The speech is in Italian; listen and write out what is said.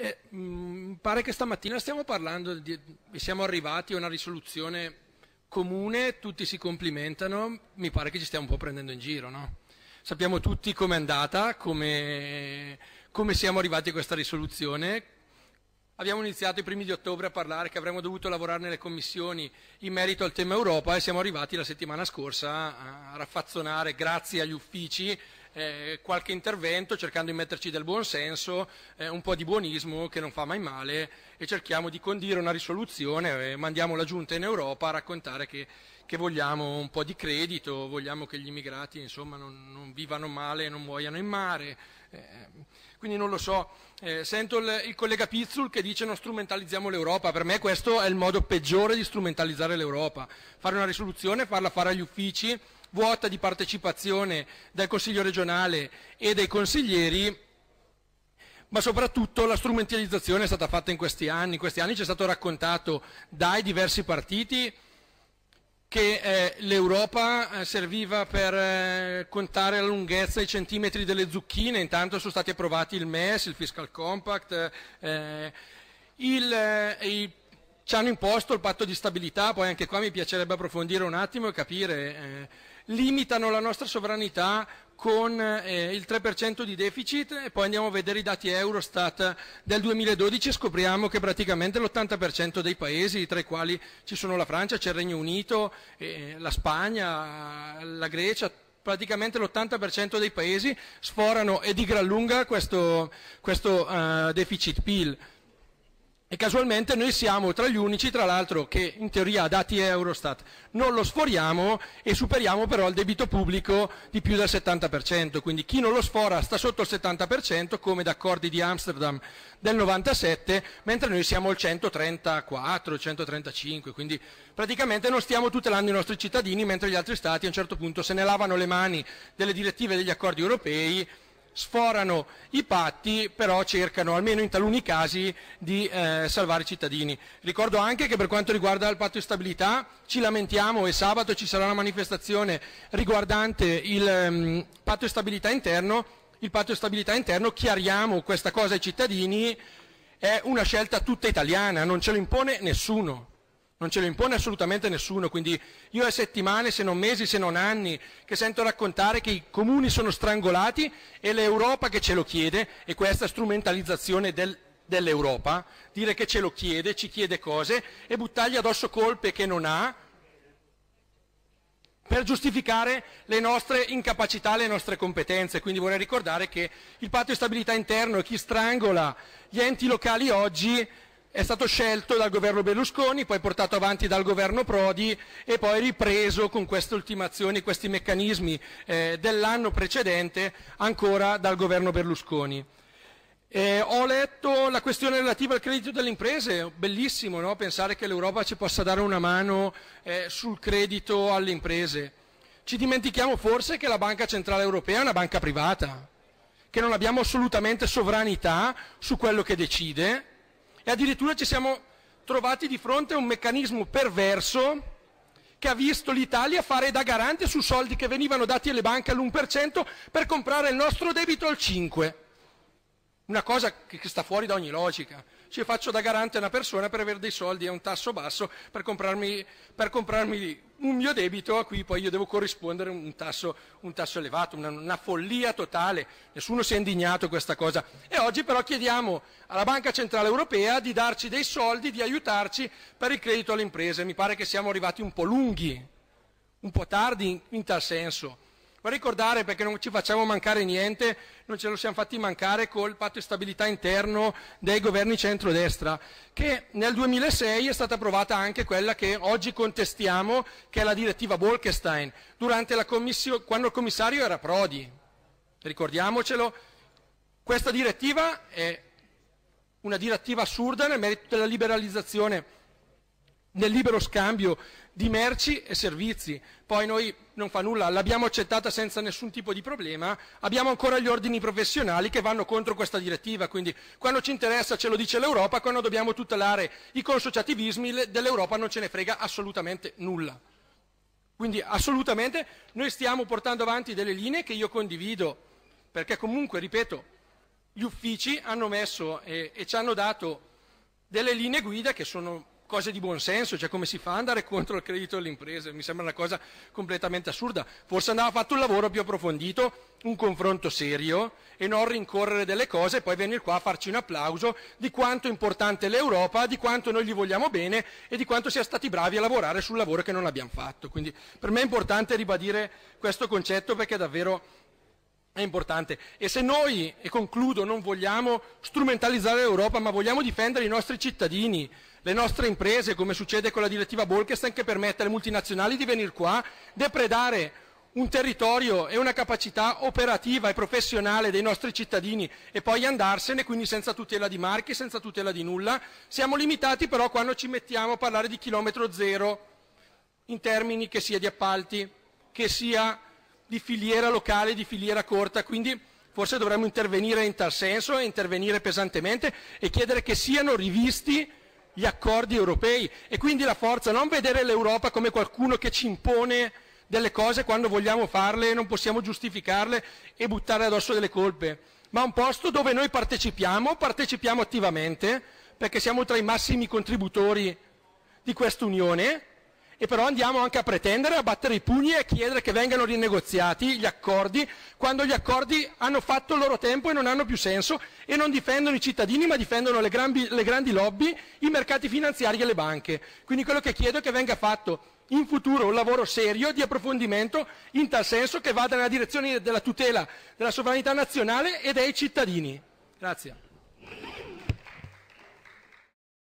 E, eh, mh, mm, pare che stamattina stiamo parlando e siamo arrivati a una risoluzione comune, tutti si complimentano, mi pare che ci stiamo un po' prendendo in giro, no? Sappiamo tutti com'è andata, come, come siamo arrivati a questa risoluzione, Abbiamo iniziato i primi di ottobre a parlare che avremmo dovuto lavorare nelle commissioni in merito al tema Europa e siamo arrivati la settimana scorsa a raffazzonare, grazie agli uffici, eh, qualche intervento cercando di metterci del buon senso, eh, un po' di buonismo che non fa mai male e cerchiamo di condire una risoluzione, eh, mandiamo la giunta in Europa a raccontare che, che, vogliamo un po' di credito, vogliamo che gli immigrati insomma, non, non, vivano male, e non muoiano in mare. Eh. quindi non lo so, eh, sento il, il collega Pizzul che dice non strumentalizziamo l'Europa, per me questo è il modo peggiore di strumentalizzare l'Europa, fare una risoluzione, farla fare agli uffici, vuota di partecipazione del Consiglio regionale e dei consiglieri, ma soprattutto la strumentalizzazione è stata fatta in questi anni. In questi anni ci è stato raccontato dai diversi partiti che eh, l'Europa eh, serviva per eh, contare la lunghezza i centimetri delle zucchine, intanto sono stati approvati il MES, il Fiscal Compact, eh, il, eh, il, ci hanno imposto il patto di stabilità, poi anche qua mi piacerebbe approfondire un attimo e capire limitano la nostra sovranità con eh, il 3% di deficit e poi andiamo a vedere i dati Eurostat del 2012 e scopriamo che praticamente l'80% dei paesi, tra i quali ci sono la Francia, c'è il Regno Unito, eh, la Spagna, la Grecia, praticamente l'80% dei paesi sforano e di gran lunga questo, questo eh, deficit PIL. E casualmente noi siamo tra gli unici, tra l'altro, che in teoria a dati Eurostat non lo sforiamo e superiamo però il debito pubblico di più del 70%, quindi chi non lo sfora sta sotto il 70% come da di Amsterdam del 97, mentre noi siamo al 134, 135, quindi praticamente non stiamo tutelando i nostri cittadini, mentre gli altri stati a un certo punto se ne lavano le mani delle direttive e degli accordi europei sforano i patti, però cercano, almeno in taluni casi, di eh, salvare i cittadini. Ricordo anche che per quanto riguarda il patto di stabilità ci lamentiamo e sabato ci sarà una manifestazione riguardante il um, patto di stabilità interno. Il patto di stabilità interno, chiariamo questa cosa ai cittadini, è una scelta tutta italiana, non ce lo impone nessuno non ce lo impone assolutamente nessuno, quindi io è settimane, se non mesi, se non anni, che sento raccontare che i comuni sono strangolati e l'Europa che ce lo chiede, e questa strumentalizzazione del, dell'Europa, dire che ce lo chiede, ci chiede cose e buttargli addosso colpe che non ha per giustificare le nostre incapacità, le nostre competenze. Quindi vorrei ricordare che il patto di stabilità interno è chi strangola gli enti locali oggi è stato scelto dal governo Berlusconi, poi portato avanti dal governo Prodi e poi ripreso con queste ultimazioni, questi meccanismi eh, dell'anno precedente ancora dal governo Berlusconi. Eh, ho letto la questione relativa al credito delle imprese, bellissimo no? pensare che l'Europa ci possa dare una mano eh, sul credito alle imprese. Ci dimentichiamo forse che la Banca Centrale Europea è una banca privata, che non abbiamo assolutamente sovranità su quello che decide e addirittura ci siamo trovati di fronte a un meccanismo perverso che ha visto l'Italia fare da garante su soldi che venivano dati alle banche all'1% per comprare il nostro debito al 5%. Una cosa che sta fuori da ogni logica ci faccio da garante a una persona per avere dei soldi a un tasso basso per comprarmi, per comprarmi un mio debito a cui poi io devo corrispondere un tasso, un tasso elevato, una, una, follia totale, nessuno si è indignato questa cosa. E oggi però chiediamo alla Banca Centrale Europea di darci dei soldi, di aiutarci per il credito alle imprese. Mi pare che siamo arrivati un po' lunghi, un po' tardi in, in tal senso. Vorrei ricordare perché non ci facciamo mancare niente, non ce lo siamo fatti mancare col patto di stabilità interno dei governi centrodestra, che nel 2006 è stata approvata anche quella che oggi contestiamo, che è la direttiva Bolkestein, quando il commissario era Prodi. Ricordiamocelo, questa direttiva è una direttiva assurda nel merito della liberalizzazione nel libero scambio di merci e servizi. Poi noi non fa nulla, l'abbiamo accettata senza nessun tipo di problema, abbiamo ancora gli ordini professionali che vanno contro questa direttiva, quindi quando ci interessa ce lo dice l'Europa, quando dobbiamo tutelare i consociativismi dell'Europa non ce ne frega assolutamente nulla. Quindi assolutamente noi stiamo portando avanti delle linee che io condivido, perché comunque, ripeto, gli uffici hanno messo e, e ci hanno dato delle linee guida che sono cose di buon senso, cioè come si fa ad andare contro il credito delle imprese? Mi sembra una cosa completamente assurda. Forse andava fatto un lavoro più approfondito, un confronto serio e non rincorrere delle cose e poi venire qua a farci un applauso di quanto è importante l'Europa, di quanto noi gli vogliamo bene e di quanto siamo stati bravi a lavorare sul lavoro che non abbiamo fatto. Quindi per me è importante ribadire questo concetto perché è davvero è importante. E se noi, e concludo, non vogliamo strumentalizzare l'Europa, ma vogliamo difendere i nostri cittadini, le nostre imprese, come succede con la direttiva Bolkestein, che permette alle multinazionali di venire qua, depredare un territorio e una capacità operativa e professionale dei nostri cittadini e poi andarsene, quindi senza tutela di marchi, senza tutela di nulla. Siamo limitati però quando ci mettiamo a parlare di chilometro zero in termini che sia di appalti, che sia di filiera locale, di filiera corta, quindi forse dovremmo intervenire in tal senso, intervenire pesantemente e chiedere che siano rivisti gli accordi europei e quindi la forza non vedere l'Europa come qualcuno che ci impone delle cose quando vogliamo farle e non possiamo giustificarle e buttare addosso delle colpe, ma un posto dove noi partecipiamo, partecipiamo attivamente perché siamo tra i massimi contributori di quest'Unione e però andiamo anche a pretendere, a battere i pugni e a chiedere che vengano rinegoziati gli accordi quando gli accordi hanno fatto il loro tempo e non hanno più senso e non difendono i cittadini ma difendono le grandi, le grandi lobby, i mercati finanziari e le banche. Quindi quello che chiedo è che venga fatto in futuro un lavoro serio di approfondimento in tal senso che vada nella direzione della tutela della sovranità nazionale e dei cittadini. Grazie.